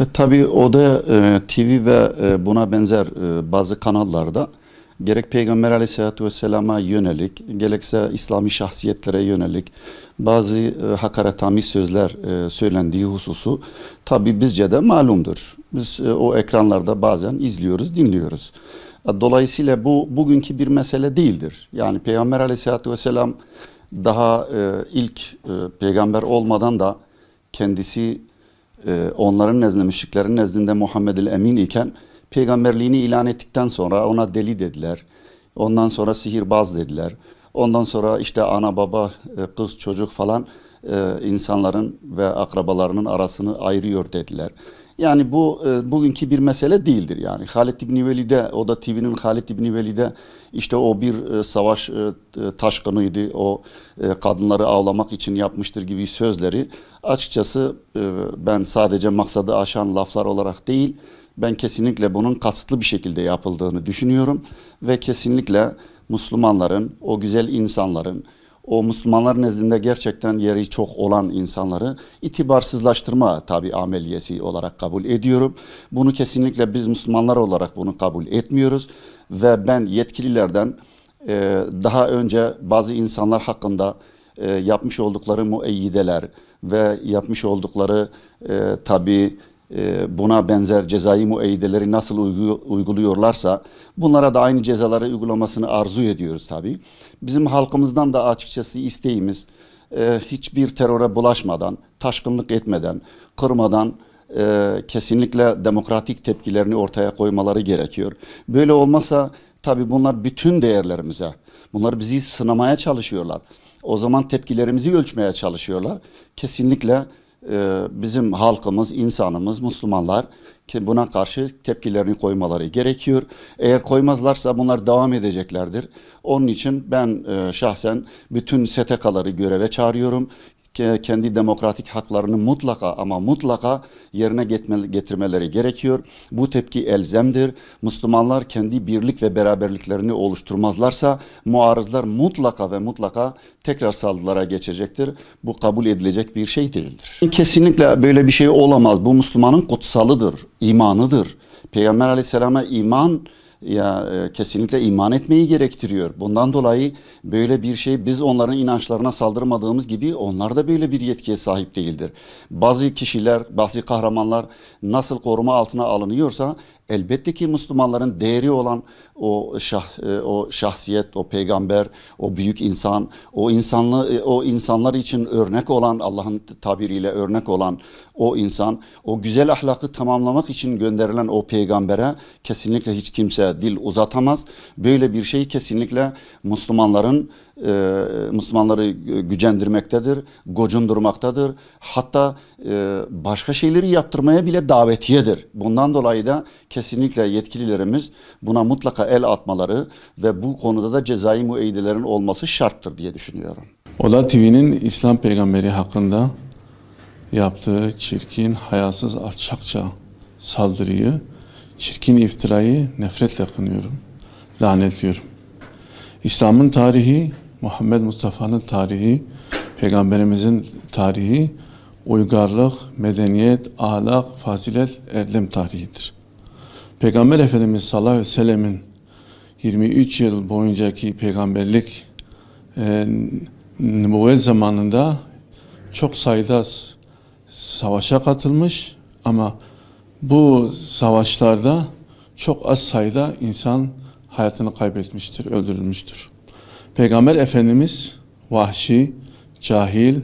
E, tabii Oda e, TV ve e, buna benzer e, bazı kanallarda gerek Peygamber Aleyhisselatü Vesselam'a yönelik, gerekse İslami şahsiyetlere yönelik bazı e, hakaretamiz sözler e, söylendiği hususu tabi bizce de malumdur. Biz e, o ekranlarda bazen izliyoruz, dinliyoruz. E, dolayısıyla bu bugünkü bir mesele değildir. Yani Peygamber Aleyhisselatü Vesselam daha e, ilk e, peygamber olmadan da kendisi ee, onların nezdinde, müşriklerin nezdinde Muhammed el Emin iken peygamberliğini ilan ettikten sonra ona deli dediler. Ondan sonra sihirbaz dediler. Ondan sonra işte ana baba, e, kız çocuk falan e, insanların ve akrabalarının arasını ayırıyor dediler. Yani bu e, bugünkü bir mesele değildir yani. Halid İbni Velid'e, o da TV'nin Halid İbni Velid'e işte o bir e, savaş e, e, taşkınıydı, o e, kadınları ağlamak için yapmıştır gibi sözleri açıkçası e, ben sadece maksadı aşan laflar olarak değil, ben kesinlikle bunun kasıtlı bir şekilde yapıldığını düşünüyorum ve kesinlikle Müslümanların, o güzel insanların, o Müslümanlar nezdinde gerçekten yeri çok olan insanları itibarsızlaştırma tabi ameliyesi olarak kabul ediyorum. Bunu kesinlikle biz Müslümanlar olarak bunu kabul etmiyoruz ve ben yetkililerden e, daha önce bazı insanlar hakkında e, yapmış oldukları müeyyideler ve yapmış oldukları e, tabi ee, buna benzer cezai mueyyideleri nasıl uyguluyorlarsa bunlara da aynı cezaları uygulamasını arzu ediyoruz tabi Bizim halkımızdan da açıkçası isteğimiz e, hiçbir teröre bulaşmadan, taşkınlık etmeden, kırmadan e, kesinlikle demokratik tepkilerini ortaya koymaları gerekiyor. Böyle olmasa tabi bunlar bütün değerlerimize, bunlar bizi sınamaya çalışıyorlar. O zaman tepkilerimizi ölçmeye çalışıyorlar. Kesinlikle ee, bizim halkımız, insanımız, Müslümanlar ki buna karşı tepkilerini koymaları gerekiyor. Eğer koymazlarsa bunlar devam edeceklerdir. Onun için ben e, şahsen bütün STK'ları göreve çağırıyorum kendi demokratik haklarını mutlaka ama mutlaka yerine getirmeleri gerekiyor. Bu tepki elzemdir. Müslümanlar kendi birlik ve beraberliklerini oluşturmazlarsa muarızlar mutlaka ve mutlaka tekrar saldırılara geçecektir. Bu kabul edilecek bir şey değildir. Kesinlikle böyle bir şey olamaz. Bu Müslümanın kutsalıdır, imanıdır. Peygamber aleyhisselama iman ya e, kesinlikle iman etmeyi gerektiriyor. Bundan dolayı böyle bir şey biz onların inançlarına saldırmadığımız gibi onlar da böyle bir yetkiye sahip değildir. Bazı kişiler, bazı kahramanlar nasıl koruma altına alınıyorsa Elbette ki Müslümanların değeri olan o şah, e, o şahsiyet, o peygamber, o büyük insan, o insanlı e, o insanlar için örnek olan Allah'ın tabiriyle örnek olan o insan, o güzel ahlakı tamamlamak için gönderilen o peygambere kesinlikle hiç kimse dil uzatamaz. Böyle bir şey kesinlikle Müslümanların e, Müslümanları gücendirmektedir, gocundurmaktadır. Hatta e, başka şeyleri yaptırmaya bile davetiyedir. Bundan dolayı da kesinlikle yetkililerimiz buna mutlaka el atmaları ve bu konuda da cezai müeydelerin olması şarttır diye düşünüyorum. Oda TV'nin İslam peygamberi hakkında yaptığı çirkin, hayasız, alçakça saldırıyı, çirkin iftirayı nefretle kınıyorum, lanetliyorum. İslam'ın tarihi Muhammed Mustafa'nın tarihi, Peygamberimizin tarihi, uygarlık, medeniyet, ahlak, fazilet, erdem tarihidir. Peygamber Efendimiz sallallahu aleyhi ve sellemin 23 yıl boyuncaki peygamberlik e, nübüvvet zamanında çok sayıda savaşa katılmış ama bu savaşlarda çok az sayıda insan hayatını kaybetmiştir, öldürülmüştür. Peygamber Efendimiz vahşi, cahil,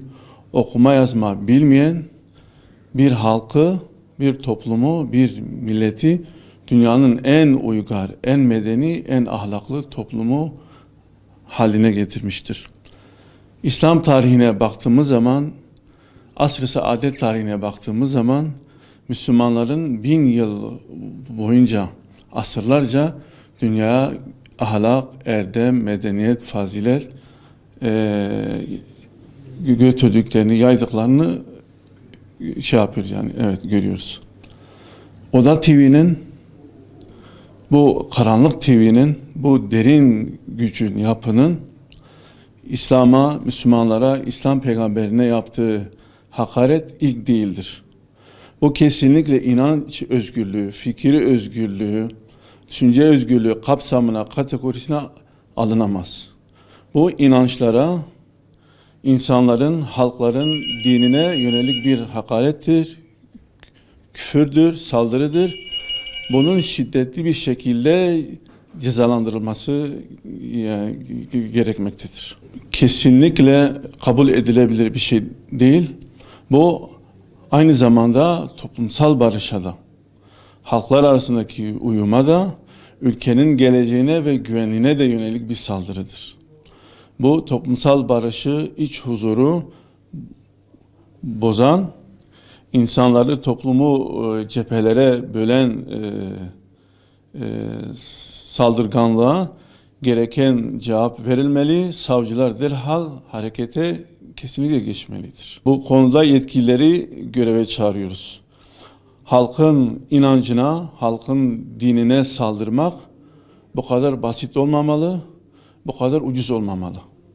okuma yazma bilmeyen bir halkı, bir toplumu, bir milleti dünyanın en uygar, en medeni, en ahlaklı toplumu haline getirmiştir. İslam tarihine baktığımız zaman, asr-ı saadet tarihine baktığımız zaman Müslümanların bin yıl boyunca, asırlarca dünyaya ahlak, erdem, medeniyet, fazilet e, götürdüklerini, yaydıklarını şey yapıyor yani. Evet görüyoruz. Oda TV'nin bu karanlık TV'nin bu derin gücün, yapının İslam'a, Müslümanlara, İslam peygamberine yaptığı hakaret ilk değildir. Bu kesinlikle inanç özgürlüğü, fikri özgürlüğü, düşünce özgürlüğü kapsamına, kategorisine alınamaz. Bu inançlara, insanların, halkların dinine yönelik bir hakarettir, küfürdür, saldırıdır. Bunun şiddetli bir şekilde cezalandırılması e, gerekmektedir. Kesinlikle kabul edilebilir bir şey değil. Bu aynı zamanda toplumsal barışa da, halklar arasındaki uyuma da, ülkenin geleceğine ve güvenliğine de yönelik bir saldırıdır. Bu toplumsal barışı, iç huzuru bozan, insanları toplumu e, cephelere bölen e, e, saldırganlığa gereken cevap verilmeli. Savcılar derhal harekete kesinlikle geçmelidir. Bu konuda yetkilileri göreve çağırıyoruz halkın inancına, halkın dinine saldırmak bu kadar basit olmamalı, bu kadar ucuz olmamalı.